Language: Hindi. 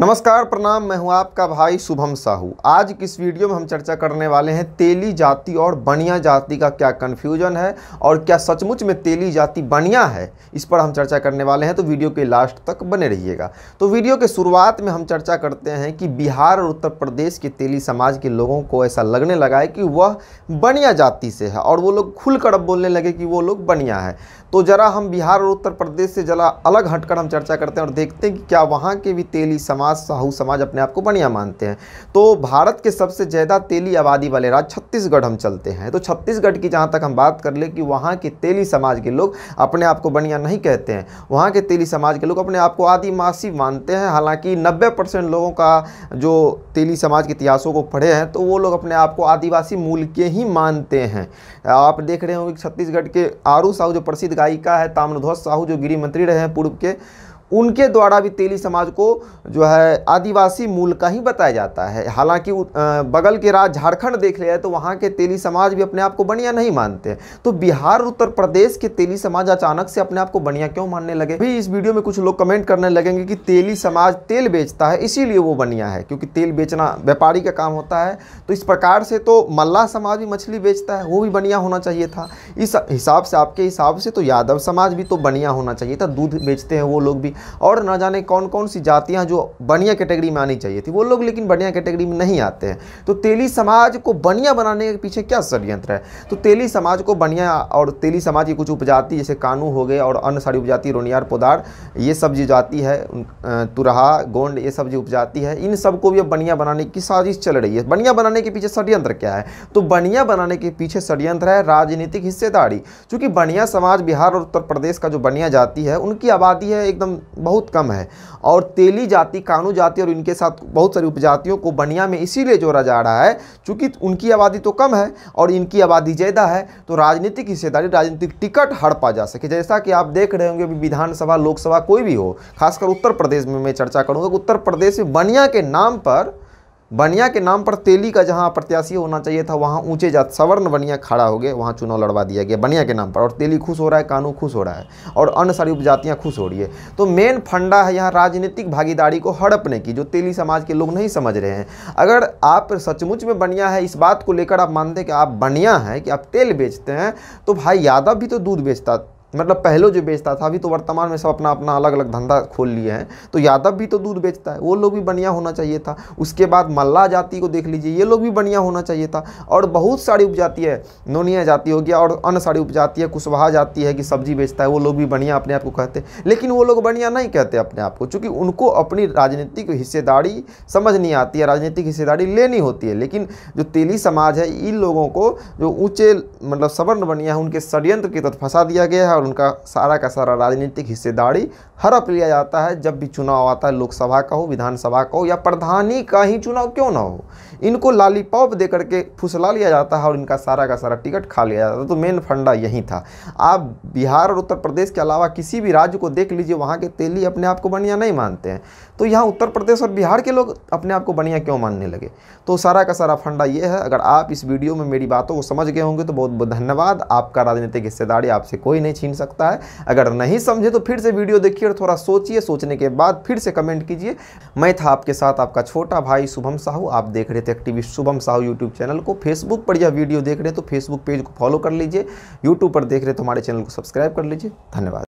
नमस्कार प्रणाम मैं हूं आपका भाई शुभम साहू आज की इस वीडियो में हम चर्चा करने वाले हैं तेली जाति और बनिया जाति का क्या कन्फ्यूजन है और क्या सचमुच में तेली जाति बनिया है इस पर हम चर्चा करने वाले हैं तो वीडियो के लास्ट तक बने रहिएगा तो वीडियो के शुरुआत में हम चर्चा करते हैं कि बिहार और उत्तर प्रदेश के तेली समाज के लोगों को ऐसा लगने लगा है कि वह बनिया जाति से है और वो लोग खुलकर अब बोलने लगे कि वो लोग बनिया है तो ज़रा हम बिहार और उत्तर प्रदेश से ज़रा अलग हटकर हम चर्चा करते हैं और देखते हैं कि क्या वहाँ के भी तेली समाज समाज साहू समाज अपने आप को बढ़िया मानते हैं तो भारत के सबसे ज़्यादा तेली आबादी वाले राज्य छत्तीसगढ़ हम चलते हैं तो छत्तीसगढ़ की जहाँ तक हम बात कर ले कि वहाँ के तेली समाज के लोग अपने आप को बढ़िया नहीं कहते हैं वहाँ के तेली समाज के लोग अपने आप को आदिवासी मानते हैं हालाँकि नब्बे परसेंट लोगों का जो तेली समाज के इतिहासों को पढ़े हैं तो वो लोग अपने आप को आदिवासी मूल के ही मानते हैं आप देख रहे होंगे छत्तीसगढ़ के आरू साहू जो प्रसिद्ध गायिका है ताम्रध्वज साहू जो गृह मंत्री रहे हैं पूर्व के उनके द्वारा भी तेली समाज को जो है आदिवासी मूल का ही बताया जाता है हालांकि बगल के राज झारखंड देख लिया तो वहाँ के तेली समाज भी अपने आप को बढ़िया नहीं मानते तो बिहार उत्तर प्रदेश के तेली समाज अचानक से अपने आप को बढ़िया क्यों मानने लगे भी इस वीडियो में कुछ लोग कमेंट करने लगेंगे कि तेली समाज तेल बेचता है इसीलिए वो बनिया है क्योंकि तेल बेचना व्यापारी का काम होता है तो इस प्रकार से तो मल्लाह समाज भी मछली बेचता है वो भी बनिया होना चाहिए था इस हिसाब से आपके हिसाब से तो यादव समाज भी तो बनिया होना चाहिए था दूध बेचते हैं वो लोग भी और ना जाने कौन कौन सी जातियाँ जो बनिया कैटेगरी में आनी चाहिए थी वो लोग लेकिन बनिया कैटेगरी में नहीं आते हैं तो तेली समाज को बनिया बनाने के पीछे क्या षडयंत्र है तो तेली समाज को बनिया और तेली समाज की कुछ उपजाति जैसे कानू हो गए और अन्य सारी उपजाति रोनियार पोदार ये सब जो जाति है तुरहा गोंड ये सब जो उपजाति है इन सबको भी अब बनिया बनाने की साजिश चल रही है बनिया बनाने के पीछे षड्यंत्र क्या है तो बनिया बनाने के पीछे षड्यंत्र है राजनीतिक हिस्सेदारी चूँकि बनिया समाज बिहार और उत्तर प्रदेश का जो बनिया जाति है उनकी आबादी है एकदम बहुत कम है और तेली जाति कानू जाति और इनके साथ बहुत सारी उपजातियों को बनिया में इसीलिए जोड़ा जा रहा है चूँकि उनकी आबादी तो कम है और इनकी आबादी ज़्यादा है तो राजनीतिक हिस्सेदारी राजनीतिक टिकट हड़पा जा सके जैसा कि आप देख रहे होंगे विधानसभा लोकसभा कोई भी हो खासकर उत्तर प्रदेश में मैं चर्चा करूँगा कि उत्तर प्रदेश में बनिया के नाम पर बनिया के नाम पर तेली का जहां प्रत्याशी होना चाहिए था वहां ऊंचे जात सवर्ण बनिया खड़ा हो गए वहां चुनाव लड़वा दिया गया बनिया के नाम पर और तेली खुश हो रहा है कानू खुश हो रहा है और अन्य सारी उपजातियां खुश हो रही है तो मेन फंडा है यहाँ राजनीतिक भागीदारी को हड़पने की जो तेली समाज के लोग नहीं समझ रहे हैं अगर आप सचमुच में बनिया है इस बात को लेकर आप मानते कि आप बनिया हैं कि आप तेल बेचते हैं तो भाई यादव भी तो दूध बेचता मतलब पहले जो बेचता था अभी तो वर्तमान में सब अपना अपना अलग अलग धंधा खोल लिए हैं तो यादव भी तो दूध बेचता है वो लोग भी बढ़िया होना चाहिए था उसके बाद मल्ला जाति को देख लीजिए ये लोग भी बढ़िया होना चाहिए था और बहुत सारी उपजाति है नोनिया जाति हो गया और अन्य सारी उपजाति है कुशवाहा जाति है कि सब्जी बेचता है वो लोग भी बढ़िया अपने आप को कहते लेकिन वो लोग बढ़िया नहीं कहते अपने आप को चूँकि उनको अपनी राजनीतिक हिस्सेदारी समझ नहीं आती है राजनीतिक हिस्सेदारी लेनी होती है लेकिन जो तेली समाज है इन लोगों को जो ऊँचे मतलब सवर्ण बनिया है उनके षडयंत्र के तहत फंसा दिया गया है और और उनका सारा का सारा राजनीतिक हिस्सेदारी हड़प लिया जाता है जब भी चुनाव आता है लोकसभा का हो विधानसभा का हो या प्रधानी का ही चुनाव क्यों ना हो इनको लालीपॉप दे करके फुसला लिया जाता है और इनका सारा का सारा टिकट खा लिया जाता है तो मेन फंडा यही था आप बिहार और उत्तर प्रदेश के अलावा किसी भी राज्य को देख लीजिए वहाँ के तेली अपने आप को बढ़िया नहीं मानते हैं तो यहाँ उत्तर प्रदेश और बिहार के लोग अपने आप को बढ़िया क्यों मानने लगे तो सारा का सारा फंडा ये है अगर आप इस वीडियो में मेरी बातों को समझ गए होंगे तो बहुत बहुत धन्यवाद आपका राजनीतिक हिस्सेदारी आपसे कोई नहीं छीन समझ सकता है अगर नहीं समझे तो फिर से वीडियो देखिए और थोड़ा सोचिए सोचने के बाद फिर से कमेंट कीजिए मैं था आपके साथ आपका छोटा भाई शुभम साहू आप देख रहे थे activist Shubham Sahu YouTube channel को फेसबुक पर यह वीडियो देख रहे हैं तो फेसबुक पेज को फॉलो कर लीजिए यूट्यूब पर देख रहे तो हमारे चैनल को सब्सक्राइब कर लीजिए धन्यवाद